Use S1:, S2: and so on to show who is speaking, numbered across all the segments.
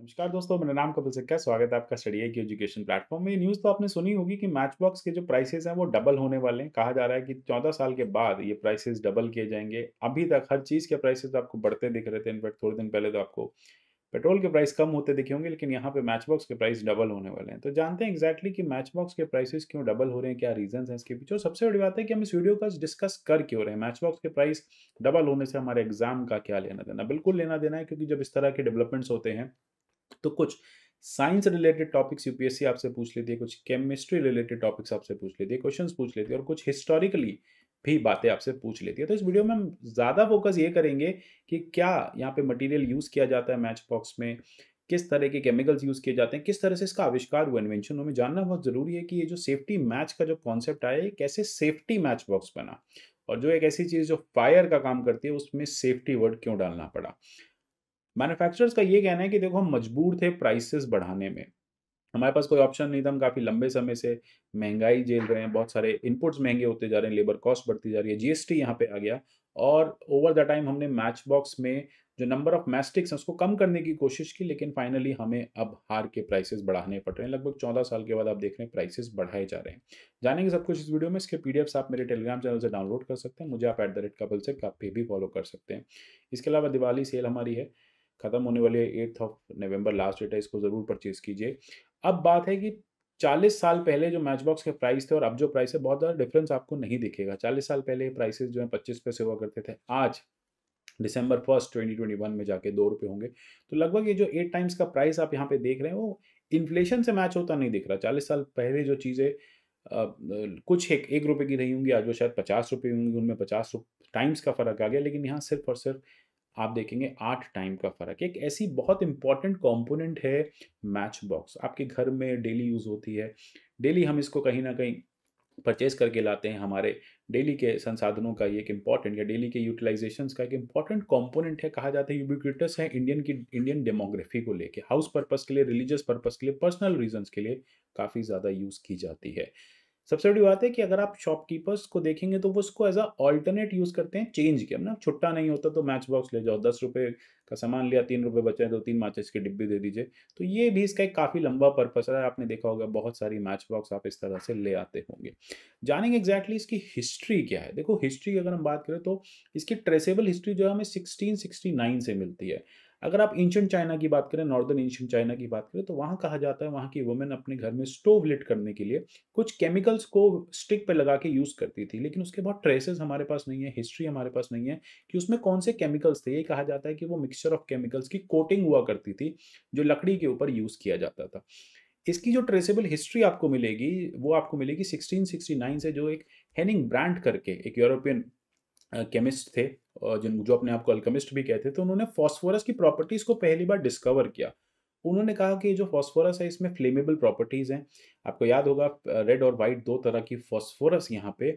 S1: नमस्कार दोस्तों मेरा नाम कपिल सिक्का स्वागत है आपका स्टडी की एजुकेशन प्लेटफॉर्म में न्यूज़ तो आपने सुनी होगी कि मैच बॉक्स के जो प्राइसेस हैं वो डबल होने वाले हैं कहा जा रहा है कि 14 साल के बाद ये प्राइसेस डबल किए जाएंगे अभी तक हर चीज़ के प्राइसेस तो आपको बढ़ते दिख रहे थे इनफैक्ट थोड़े दिन पहले तो आपको पेट्रोल के प्राइस कम होते दिखे होंगे लेकिन यहाँ पे मैच बॉक्स के प्राइस डबल होने वाले हैं तो जानते हैं एक्जैक्टली कि मैच बॉक्स के प्राइसेस क्यों डबल हो रहे हैं क्या रीजन है इसके पीछे और सबसे बड़ी बात है कि हम इस वीडियो का डिस्कस कर क्यों रहे हैं मैच बॉक्स के प्राइस डबल होने से हमारे एग्जाम का क्या लेना देना बिल्कुल लेना देना है क्योंकि जब इस तरह के डेवलपमेंट्स होते हैं तो कुछ साइंस रिलेटेड टॉपिक्स यूपीएससी आपसे पूछ लेती है कुछ केमिस्ट्री रिलेटेड टॉपिक्स आपसे पूछ लेती है क्वेश्चंस पूछ लेती है और कुछ हिस्टोरिकली भी बातें आपसे पूछ लेती है तो इस वीडियो में हम ज़्यादा फोकस ये करेंगे कि क्या यहाँ पे मटेरियल यूज़ किया जाता है मैच बॉक्स में किस तरह के केमिकल्स यूज़ किए जाते हैं किस तरह से इसका आविष्कार हुआ इन्वेंशन हमें जानना बहुत ज़रूरी है कि ये जो सेफ्टी मैच का जो कॉन्सेप्ट आया ये कैसे सेफ्टी मैच बॉक्स बना और जो एक ऐसी चीज़ जो फायर का काम करती है उसमें सेफ्टी वर्ड क्यों डालना पड़ा मैन्युफैक्चरर्स का ये कहना है कि देखो हम मजबूर थे प्राइसेस बढ़ाने में हमारे पास कोई ऑप्शन नहीं था हम काफ़ी लंबे समय से महंगाई झेल रहे हैं बहुत सारे इनपुट्स महंगे होते जा रहे हैं लेबर कॉस्ट बढ़ती जा रही है जीएसटी यहाँ पे आ गया और ओवर द टाइम हमने मैच बॉक्स में जो नंबर ऑफ मैस्टिक्स हैं उसको कम करने की कोशिश की लेकिन फाइनली हमें अब हार के प्राइसेस बढ़ाने पड़ रहे हैं लगभग चौदह साल के बाद आप देख रहे हैं प्राइसेस बढ़ाए जा रहे हैं जानेंगे सब कुछ इस वीडियो में इसके पीडीएफ्स आप मेरे टेलीग्राम चैनल से डाउनलोड कर सकते हैं मुझे आप एट द रेट कपल से आप पे भी फॉलो कर सकते हैं इसके अलावा दिवाली सेल हमारी है ख़त्म होने वाली है eighth of November last date है इसको ज़रूर परचेज़ कीजिए अब बात है कि 40 साल पहले जो मैच बॉक्स के प्राइस थे और अब जो प्राइस है बहुत ज़्यादा डिफरेंस आपको नहीं दिखेगा 40 साल पहले प्राइसेस जो है रुपये पैसे हुआ करते थे आज दिसंबर फर्स्ट 2021 में जाके दो रुपये होंगे तो लगभग ये जो एट टाइम्स का प्राइस आप यहाँ पे देख रहे हैं वो इन्फ्लेशन से मैच होता नहीं दिख रहा चालीस साल पहले जो चीज़ें कुछ एक एक रुपये की रही होंगी आज वो शायद पचास रुपये होंगी उनमें पचास टाइम्स का फ़र्क आ गया लेकिन यहाँ सिर्फ और सिर्फ आप देखेंगे आठ टाइम का फ़र्क एक ऐसी बहुत इंपॉर्टेंट कॉम्पोनेंट है मैच बॉक्स आपके घर में डेली यूज़ होती है डेली हम इसको कहीं ना कहीं परचेज करके लाते हैं हमारे डेली के संसाधनों का ये एक इम्पॉर्टेंट या डेली के यूटिलाइजेशन का एक इम्पॉर्टेंट कॉम्पोनेंट है कहा जाता है यूबिक्यूटस है इंडियन की इंडियन डेमोग्राफी को लेके हाउस पर्पज़ के लिए रिलीजियस पर्पज़ के लिए पर्सनल रीजंस के लिए काफ़ी ज़्यादा यूज़ की जाती है सबसे बड़ी बात है कि अगर आप शॉपकीपर्स को देखेंगे तो वो उसको एज अ ऑल्टरनेट यूज़ करते हैं चेंज के ना छुट्टा नहीं होता तो मैच बॉक्स ले जाओ दस रुपये का सामान लिया तीन रुपये बचे तो तीन माचिस के डिब्बे दे दीजिए तो ये भी इसका एक काफ़ी लंबा पर्पस है आपने देखा होगा बहुत सारी मैच बॉक्स आप इस तरह से ले आते होंगे जानेंगे एग्जैक्टली exactly इसकी हिस्ट्री क्या है देखो हिस्ट्री की अगर हम बात करें तो इसकी ट्रेसेबल हिस्ट्री जो है हमें सिक्सटीन से मिलती है अगर आप एंशंट चाइना की बात करें नॉर्दर्न एंशंट चाइना की बात करें तो वहाँ कहा जाता है वहाँ की वुमेन अपने घर में स्टोव लिट करने के लिए कुछ केमिकल्स को स्टिक पर लगा के यूज़ करती थी लेकिन उसके बाद ट्रेसेस हमारे पास नहीं है हिस्ट्री हमारे पास नहीं है कि उसमें कौन से केमिकल्स थे ये कहा जाता है कि वो मिक्सचर ऑफ केमिकल्स की कोटिंग हुआ करती थी जो लकड़ी के ऊपर यूज़ किया जाता था इसकी जो ट्रेसेबल हिस्ट्री आपको मिलेगी वो आपको मिलेगी सिक्सटीन से जो एक हैनिंग ब्रांड करके एक यूरोपियन केमिस्ट थे जिन जो अपने आप को अल्कमिस्ट भी कहते थे तो उन्होंने फॉस्फोरस की प्रॉपर्टीज़ को पहली बार डिस्कवर किया उन्होंने कहा कि जो फॉस्फोरस है इसमें फ्लेमेबल प्रॉपर्टीज़ हैं आपको याद होगा रेड और वाइट दो तरह की फॉस्फोरस यहाँ पे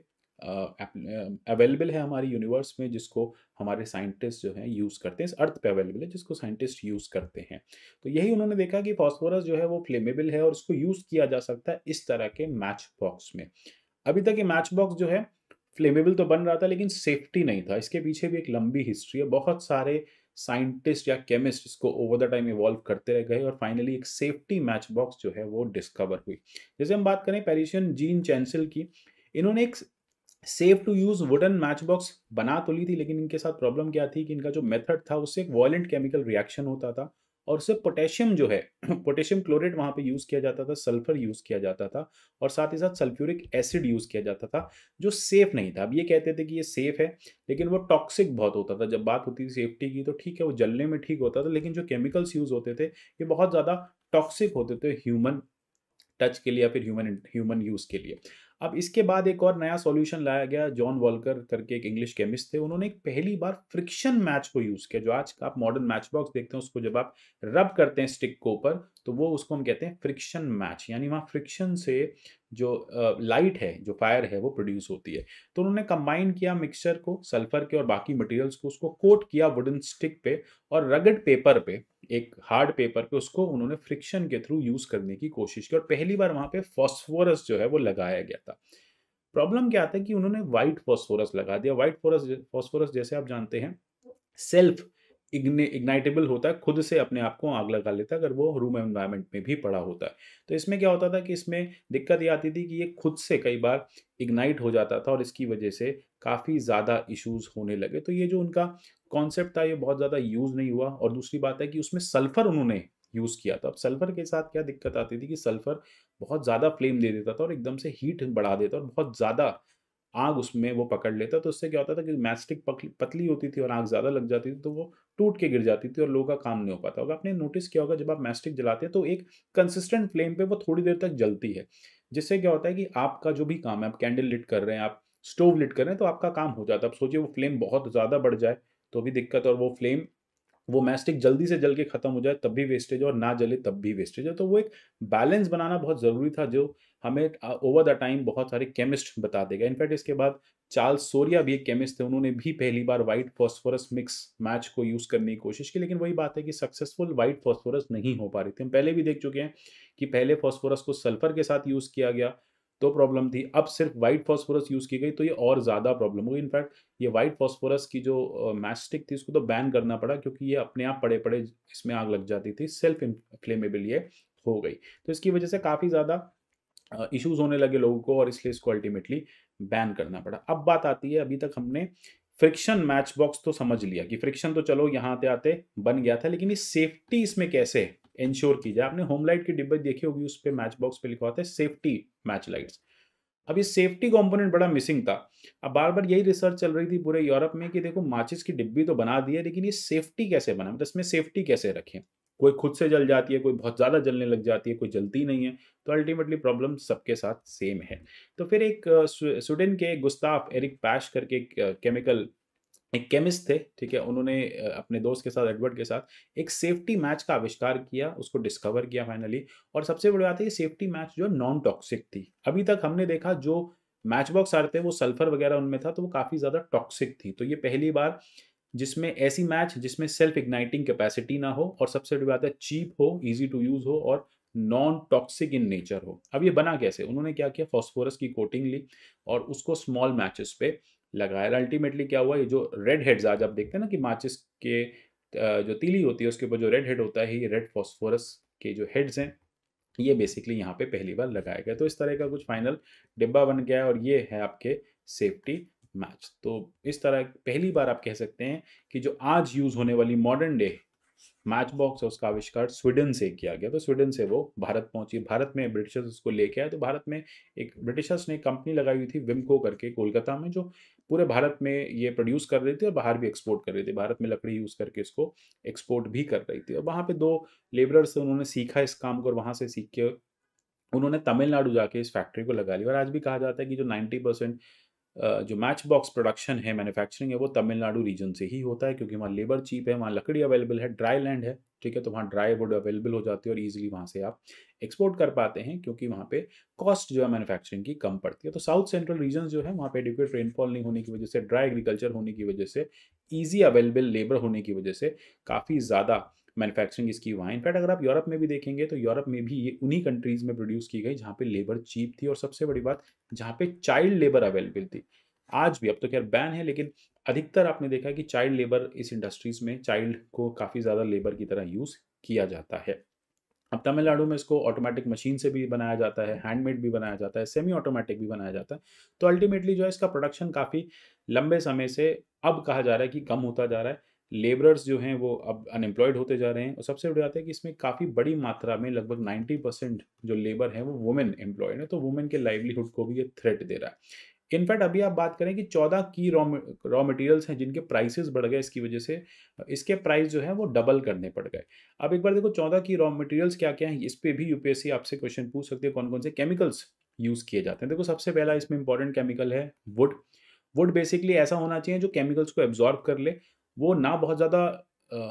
S1: अवेलेबल है हमारे यूनिवर्स में जिसको हमारे साइंटिस्ट जो है यूज़ करते हैं इस अर्थ पे अवेलेबल है जिसको साइंटिस्ट यूज़ करते हैं तो यही उन्होंने देखा कि फॉस्फोरस जो है वो फ्लेमेबल है और इसको यूज़ किया जा सकता है इस तरह के मैच बॉक्स में अभी तक ये मैच बॉक्स जो है फ्लेमेबल तो बन रहा था लेकिन सेफ्टी नहीं था इसके पीछे भी एक लंबी हिस्ट्री है बहुत सारे साइंटिस्ट या केमिस्ट इसको ओवर द टाइम इवॉल्व करते रह गए और फाइनली एक सेफ्टी मैच बॉक्स जो है वो डिस्कवर हुई जैसे हम बात करें पेरिशियन जीन चैंसिल की इन्होंने एक safe to use wooden matchbox बना तो ली थी लेकिन इनके साथ प्रॉब्लम क्या थी कि इनका जो मेथड था उससे एक वॉयलेंट केमिकल रिएक्शन होता था और उससे पोटेशियम जो है पोटेशियम क्लोरेट वहाँ पे यूज़ किया जाता था सल्फर यूज़ किया जाता था और साथ ही साथ सल्फ्यूरिक एसिड यूज़ किया जाता था जो सेफ़ नहीं था अब ये कहते थे कि ये सेफ़ है लेकिन वो टॉक्सिक बहुत होता था जब बात होती थी सेफ्टी की तो ठीक है वो जलने में ठीक होता था लेकिन जो केमिकल्स यूज़ होते थे ये बहुत ज़्यादा टॉक्सिक होते थे ह्यूमन टच के लिए या फिर ह्यूमन ह्यूमन यूज़ के लिए अब इसके बाद एक और नया सॉल्यूशन लाया गया जॉन वॉलकर करके एक इंग्लिश केमिस्ट थे उन्होंने एक पहली बार फ्रिक्शन मैच को यूज़ किया जो आज का आप मॉडर्न मैच बॉक्स देखते हैं उसको जब आप रब करते हैं स्टिक को ऊपर तो वो उसको हम कहते हैं फ्रिक्शन मैच यानी वहाँ फ्रिक्शन से जो लाइट है जो फायर है वो प्रोड्यूस होती है तो उन्होंने कंबाइन किया मिक्सचर को सल्फर के और बाकी मटेरियल्स को उसको कोट किया वुडन स्टिक पे और रगड पेपर पे एक हार्ड पेपर पे उसको उन्होंने फ्रिक्शन के थ्रू यूज़ करने की कोशिश की और पहली बार वहां पे फॉस्फोरस जो है वो लगाया गया था प्रॉब्लम क्या आता है कि उन्होंने व्हाइट फॉस्फोरस लगा दिया व्हाइट फॉरस फॉस्फोरस जैसे आप जानते हैं सेल्फ इग्ने इग्नाइटेबल होता है खुद से अपने आप को आग लगा लेता है अगर वो रूम एनवायरमेंट में भी पड़ा होता है तो इसमें क्या होता था कि इसमें दिक्कत ये आती थी कि ये खुद से कई बार इग्नाइट हो जाता था और इसकी वजह से काफ़ी ज़्यादा इश्यूज होने लगे तो ये जो उनका कॉन्सेप्ट था ये बहुत ज़्यादा यूज़ नहीं हुआ और दूसरी बात है कि उसमें सल्फ़र उन्होंने यूज़ किया था अब सल्फ़र के साथ क्या दिक्कत आती थी कि सल्फ़र बहुत ज़्यादा फ्लेम दे देता था और एकदम से हीट बढ़ा देता और बहुत ज़्यादा आग उसमें वो पकड़ लेता तो उससे क्या होता था कि मैस्टिक पतली होती थी और आग ज़्यादा लग जाती थी तो वो टूट के गिर जाती थी और लोगों का काम नहीं हो पाता होगा आपने नोटिस किया होगा जब आप मैस्टिक जलाते हैं तो एक कंसिस्टेंट फ्लेम पे वो थोड़ी देर तक जलती है जिससे क्या होता है कि आपका जो भी काम है आप कैंडल लिट कर रहे हैं आप स्टोव लिट कर रहे हैं तो आपका काम हो जाता है आप सोचिए वो फ्लेम बहुत ज़्यादा बढ़ जाए तो भी दिक्कत और वो फ्लेम वो मैस्टिक जल्दी से जल के ख़त्म हो जाए तब भी वेस्टेज और ना जले तब भी वेस्टेज है तो वो एक बैलेंस बनाना बहुत ज़रूरी था जो हमें ओवर द टाइम बहुत सारे केमिस्ट बता देगा इनफैक्ट इसके बाद चार्ल्स सोरिया भी एक केमिस्ट थे उन्होंने भी पहली बार वाइट फॉस्फोरस मिक्स मैच को यूज़ करने की कोशिश की लेकिन वही बात है कि सक्सेसफुल वाइट फॉस्फोरस नहीं हो पा रही थी हम पहले भी देख चुके हैं कि पहले फॉस्फोरस को सल्फर के साथ यूज़ किया गया तो प्रॉब्लम थी अब सिर्फ वाइट फॉस्फोरस यूज़ की गई तो ये और ज़्यादा प्रॉब्लम हुई इनफैक्ट ये वाइट फॉस्फोरस की जो मैस्टिक थी इसको तो बैन करना पड़ा क्योंकि ये अपने आप पड़े पड़े इसमें आग लग जाती थी सेल्फ इनफ्लेमेबल ये हो गई तो इसकी वजह से काफ़ी ज़्यादा इश्यूज होने लगे लोगों को और इसलिए इसको अल्टीमेटली बैन करना पड़ा अब बात आती है अभी तक हमने फ्रिक्शन मैच बॉक्स तो समझ लिया कि फ्रिक्शन तो चलो यहाँ आते आते बन गया था लेकिन ये सेफ्टी इसमें कैसे इंश्योर की जाए आपने होमलाइट की डिब्बे देखी होगी उस पर मैच बॉक्स पे लिखा होता है सेफ्टी मैच लाइट्स अब ये सेफ्टी कंपोनेंट बड़ा मिसिंग था अब बार बार यही रिसर्च चल रही थी पूरे यूरोप में कि देखो माचिस की डिब्बी तो बना दी है लेकिन ये सेफ्टी कैसे बना मतलब इसमें सेफ्टी कैसे रखें कोई खुद से जल जाती है कोई बहुत ज़्यादा जलने लग जाती है कोई जलती नहीं है तो अल्टीमेटली प्रॉब्लम सबके साथ सेम है तो फिर एक स्वीडन के गुस्ताफ एरिक पैश करके एक केमिकल एक केमिस्ट थे ठीक है उन्होंने अपने दोस्त के साथ एडवर्ड के साथ एक सेफ्टी मैच का आविष्कार किया उसको डिस्कवर किया फाइनली और सबसे बड़ी बात है ये सेफ्टी मैच जो नॉन टॉक्सिक थी अभी तक हमने देखा जो मैच बॉक्स आ रहे थे वो सल्फर वगैरह उनमें था तो वो काफ़ी ज़्यादा टॉक्सिक थी तो ये पहली बार जिसमें ऐसी मैच जिसमें सेल्फ इग्नाइटिंग कैपेसिटी ना हो और सबसे बड़ी बात है चीप हो ईजी टू यूज़ हो और नॉन टॉक्सिक इन नेचर हो अब ये बना कैसे उन्होंने क्या किया फॉस्फोरस की कोटिंग ली और उसको स्मॉल मैचेस पे लगाया अल्टीमेटली क्या हुआ ये जो रेड हेड्स आज आप देखते हैं ना कि माचिस के जो तीली होती है उसके ऊपर जो रेड हेड होता है ये रेड फॉस्फोरस के जो हेड्स हैं ये बेसिकली यहाँ पे पहली बार लगाया गया तो इस तरह का कुछ फाइनल डिब्बा बन गया है और ये है आपके सेफ्टी मैच तो इस तरह पहली बार आप कह सकते हैं कि जो आज यूज़ होने वाली मॉडर्न डे मैच बॉक्स उसका आविष्कार स्वीडन से किया गया तो स्वीडन से वो भारत पहुंची भारत में ब्रिटिशर्स उसको लेके आए तो भारत में एक ब्रिटिशर्स ने कंपनी लगाई हुई थी विमको करके कोलकाता में जो पूरे भारत में ये प्रोड्यूस कर रही थी और बाहर भी एक्सपोर्ट कर रही थी भारत में लकड़ी यूज़ करके इसको एक्सपोर्ट भी कर रही थी और वहाँ पर दो लेबरर्स उन्होंने सीखा इस काम को और वहाँ से सीख के उन्होंने तमिलनाडु जाके इस फैक्ट्री को लगा लिया और आज भी कहा जाता है कि जो नाइन्टी जो मैच बॉक्स प्रोडक्शन है मैन्युफैक्चरिंग है वो तमिलनाडु रीजन से ही होता है क्योंकि वहाँ लेबर चीप है वहाँ लकड़ी अवेलेबल है ड्राई लैंड है ठीक है तो वहाँ ड्राई वुड अवेलेबल हो जाती है और ईजिली वहाँ से आप एक्सपोर्ट कर पाते हैं क्योंकि वहाँ पे कॉस्ट जो है मैन्युफैक्चरिंग की कम पड़ती है तो साउथ सेंट्रल रीजन जो है वहाँ पे एडिक्वेट रेनफॉल नहीं होने की वजह से ड्राई एग्रीकल्चर होने की वजह से ईजी अवेलेबल लेबर होने की वजह से काफ़ी ज़्यादा मैन्युफैक्चरिंग इसकी वहाँ इनफैक्ट अगर आप यूरोप में भी देखेंगे तो यूरोप में भी ये उन्हीं कंट्रीज़ में प्रोड्यूस की गई जहाँ पे लेबर चीप थी और सबसे बड़ी बात जहाँ पे चाइल्ड लेबर अवेलेबल थी आज भी अब तो खैर बैन है लेकिन अधिकतर आपने देखा कि चाइल्ड लेबर इस इंडस्ट्रीज़ में चाइल्ड को काफ़ी ज़्यादा लेबर की तरह यूज़ किया जाता है अब तमिलनाडु में इसको ऑटोमेटिक मशीन से भी बनाया जाता है हैंडमेड भी बनाया जाता है सेमी ऑटोमेटिक भी बनाया जाता है तो अल्टीमेटली जो है इसका प्रोडक्शन काफ़ी लंबे समय से अब कहा जा रहा है कि कम होता जा रहा है लेबरर्स जो हैं वो अब अनएम्प्लॉयड होते जा रहे हैं और सबसे बड़ी बात है कि इसमें काफ़ी बड़ी मात्रा में लगभग 90 परसेंट जो लेबर है वो वुमेन एम्प्लॉयड है तो वुमेन के लाइवलीहुड को भी ये थ्रेट दे रहा है इनफैक्ट अभी आप बात करें कि चौदह की रॉ रॉ मटेरियल्स हैं जिनके प्राइसेस बढ़ गए इसकी वजह से इसके प्राइस जो है वो डबल करने पड़ गए अब एक बार देखो चौदह की रॉ मटेरियल्स क्या क्या हैं इस पर भी यूपीएससी आपसे क्वेश्चन पूछ सकते हैं कौन कौन से केमिकल्स यूज़ किए जाते हैं देखो सबसे पहला इसमें इंपॉर्टेंट केमिकल है वुड वुड बेसिकली ऐसा होना चाहिए जो केमिकल्स को एब्जॉर्ब कर ले वो ना बहुत ज़्यादा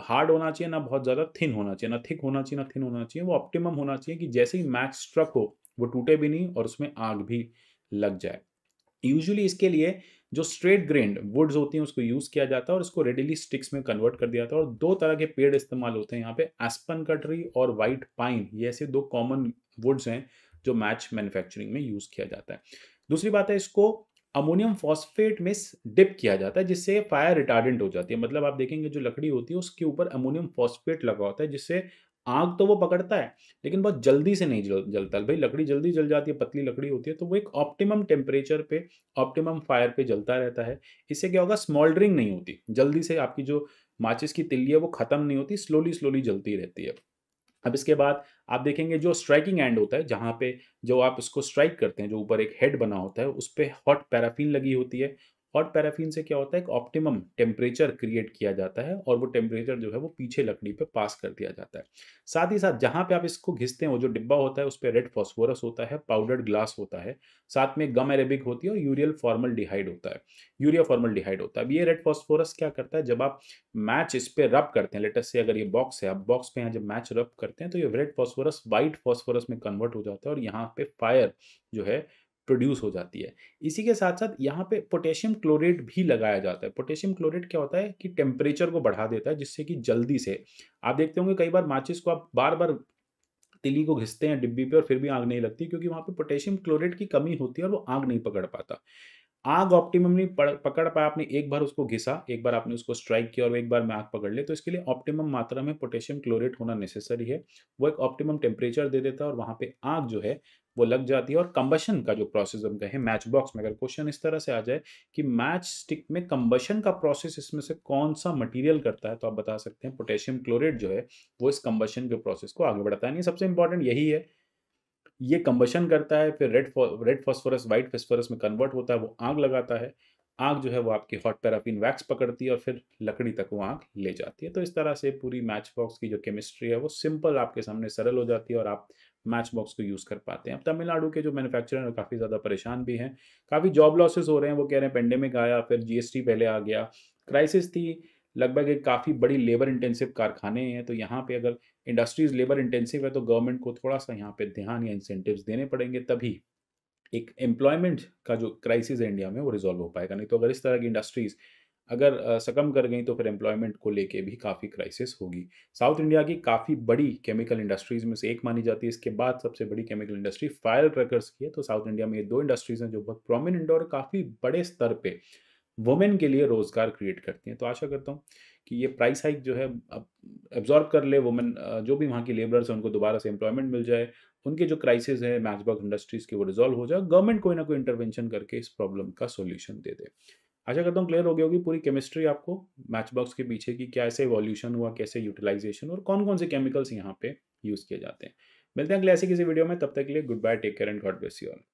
S1: हार्ड होना चाहिए ना बहुत ज़्यादा थिन होना चाहिए ना थिक होना चाहिए ना थिन होना चाहिए वो ऑप्टिमम होना चाहिए कि जैसे ही मैच स्ट्रक हो वो टूटे भी नहीं और उसमें आग भी लग जाए यूजुअली इसके लिए जो स्ट्रेट ग्रेन वुड्स होती हैं उसको यूज़ किया जाता है और इसको रेडिली स्टिक्स में कन्वर्ट कर दिया जाता है और दो तरह के पेड़ इस्तेमाल होते हैं यहाँ पे एस्पन कटरी और वाइट पाइन ये ऐसे दो कॉमन वुड्स हैं जो मैच मैन्युफैक्चरिंग में यूज़ किया जाता है दूसरी बात है इसको अमोनियम फॉस्फेट में डिप किया जाता है जिससे फायर रिटार्डेंट हो जाती है मतलब आप देखेंगे जो लकड़ी होती है उसके ऊपर अमोनियम फॉस्फेट लगा होता है जिससे आग तो वो पकड़ता है लेकिन बहुत जल्दी से नहीं जल, जलता भाई लकड़ी जल्दी जल जाती है पतली लकड़ी होती है तो वो एक ऑप्टिमम टेम्परेचर पे ऑप्टिमम फायर पे जलता रहता है इससे क्या होगा स्मॉल्डरिंग नहीं होती जल्दी से आपकी जो माचिस की तिल्ली है वो ख़त्म नहीं होती स्लोली स्लोली जलती रहती है अब इसके बाद आप देखेंगे जो स्ट्राइकिंग एंड होता है जहाँ पे जो आप उसको स्ट्राइक करते हैं जो ऊपर एक हेड बना होता है उस पर हॉट पैराफिन लगी होती है हॉट पैराफिन से क्या होता है एक ऑप्टिमम टेम्परेचर क्रिएट किया जाता है और वो टेम्परेचर जो है वो पीछे लकड़ी पे पास कर दिया जाता है साथ ही साथ जहाँ पे आप इसको घिसते हैं वो जो डिब्बा होता है उस पर रेड फॉस्फोरस होता है पाउडर्ड ग्लास होता है साथ में गम एरेबिक होती है और यूरियल फॉर्मल डिहाइड होता है यूरिया फॉर्मल डिहाइड होता है अब ये रेड फॉस्फोरस क्या करता है जब आप मैच इस पर रब करते हैं लेटेस्ट से अगर ये बॉक्स है आप बॉक्स पे यहाँ जब मैच रब करते हैं तो ये रेड फॉस्फोरस वाइट फॉस्फोरस में कन्वर्ट हो जाता है और यहाँ पे फायर जो है प्रोड्यूस हो जाती है इसी के साथ साथ यहाँ पे पोटेशियम क्लोरेट भी लगाया जाता है पोटेशियम क्लोरेट क्या होता है कि टेम्परेचर को बढ़ा देता है जिससे कि जल्दी से आप देखते होंगे कई बार माचिस को आप बार बार तिली को घिसते हैं डिब्बी पे और फिर भी आग नहीं लगती क्योंकि वहाँ पे पोटेशियम क्लोरेट की कमी होती है और वो आग नहीं पकड़ पाता आग ऑप्टिममली पकड़ पाया आपने एक बार उसको घिसा एक बार आपने उसको स्ट्राइक किया और एक बार में आग पकड़ ले तो इसके लिए ऑप्टिमम मात्रा में पोटेशियम क्लोरेट होना नेसेसरी है वो एक ऑप्टिमम टेम्परेचर दे देता है और वहाँ पे आग जो है वो लग जाती है और कंबशन का जो प्रोसेस हम कहें मैच बॉक्स में अगर क्वेश्चन इस तरह से आ जाए कि मैच स्टिक में कम्बशन का प्रोसेस इसमें से कौन सा मटेरियल करता है तो आप बता सकते हैं पोटेशियम क्लोरेट जो है वो इस कंबशन के प्रोसेस को आगे बढ़ाता है नहीं सबसे इंपॉर्टेंट यही है ये कंबशन करता है फिर red red phosphorus white phosphorus में कन्वर्ट होता है वो आग लगाता है आग जो है वो आपकी हॉट पैराफिन वैक्स पकड़ती है और फिर लकड़ी तक वो आग ले जाती है तो इस तरह से पूरी मैच बॉक्स की जो केमिस्ट्री है वो सिंपल आपके सामने सरल हो जाती है और आप मैच बॉक्स को यूज़ कर पाते हैं अब तमिलनाडु के जो मैन्युफैक्चरर हैं काफ़ी ज़्यादा परेशान भी हैं काफ़ी जॉब लॉसेस हो रहे हैं वो कह रहे हैं पेंडेमिक आया फिर जीएसटी पहले आ गया क्राइसिस थी लगभग एक काफ़ी बड़ी लेबर इंटेंसिव कारखाने हैं तो यहाँ पे अगर इंडस्ट्रीज लेबर इंटेंसिव है तो गवर्नमेंट को थोड़ा सा यहाँ पे ध्यान या इंसेंटिव्स देने पड़ेंगे तभी एक एम्प्लॉयमेंट का जो क्राइसिस है इंडिया में वो रिजॉल्व हो पाएगा नहीं तो अगर इस तरह की इंडस्ट्रीज़ अगर सकम कर गई तो फिर एम्प्लॉयमेंट को लेके भी काफ़ी क्राइसिस होगी साउथ इंडिया की काफ़ी बड़ी केमिकल इंडस्ट्रीज़ में से एक मानी जाती है इसके बाद सबसे बड़ी केमिकल इंडस्ट्री फायर ट्रैकर्स की है तो साउथ इंडिया में ये दो इंडस्ट्रीज़ हैं जो बहुत प्रोमिनेंट और काफ़ी बड़े स्तर पर वुमेन के लिए रोज़गार क्रिएट करती हैं तो आशा करता हूँ कि ये प्राइस हाइक जो है अब एब्जॉर्ब कर ले वुमेन जो भी वहाँ की लेबरर्स हैं उनको दोबारा से एम्प्लॉयमेंट मिल जाए उनके जो क्राइसिस है मैच इंडस्ट्रीज़ के वो रिजॉल्व हो जाए गवर्नमेंट कोई ना कोई इंटरवेंशन करके इस प्रॉब्लम का सोल्यूशन दे दे आशा करता हूँ क्लियर हो गया होगी पूरी केमिस्ट्री आपको मैच बॉक्स के पीछे की कैसे वॉल्यूशन हुआ कैसे यूटिलाइजेशन और कौन कौन से केमिकल्स यहाँ पे यूज़ किए जाते हैं मिलते हैं अगले ऐसे किसी वीडियो में तब तक के लिए good bye take care and God bless you all